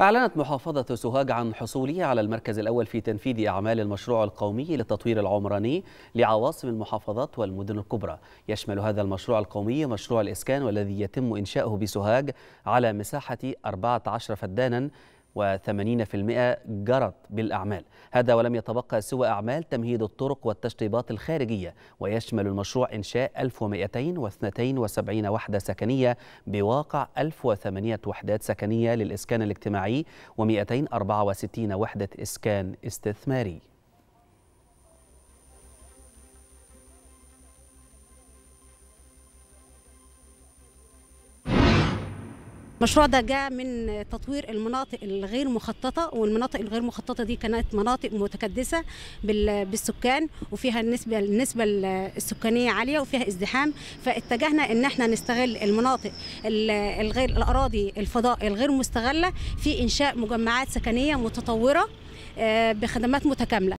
أعلنت محافظة سوهاج عن حصولها على المركز الأول في تنفيذ أعمال المشروع القومي للتطوير العمراني لعواصم المحافظات والمدن الكبرى يشمل هذا المشروع القومي مشروع الإسكان والذي يتم إنشاؤه بسوهاج على مساحة 14 فدانا و80% جرت بالأعمال هذا ولم يتبقى سوى أعمال تمهيد الطرق والتشطيبات الخارجية ويشمل المشروع إنشاء 1272 وحدة سكنية بواقع 1008 وحدات سكنية للإسكان الاجتماعي و264 وحدة إسكان استثماري المشروع ده جاء من تطوير المناطق الغير مخططه والمناطق الغير مخططه دي كانت مناطق متكدسه بالسكان وفيها النسبه النسبه السكانيه عاليه وفيها ازدحام فاتجهنا ان احنا نستغل المناطق الغير الاراضي الفضاء الغير مستغله في انشاء مجمعات سكنيه متطوره آه، بخدمات متكامله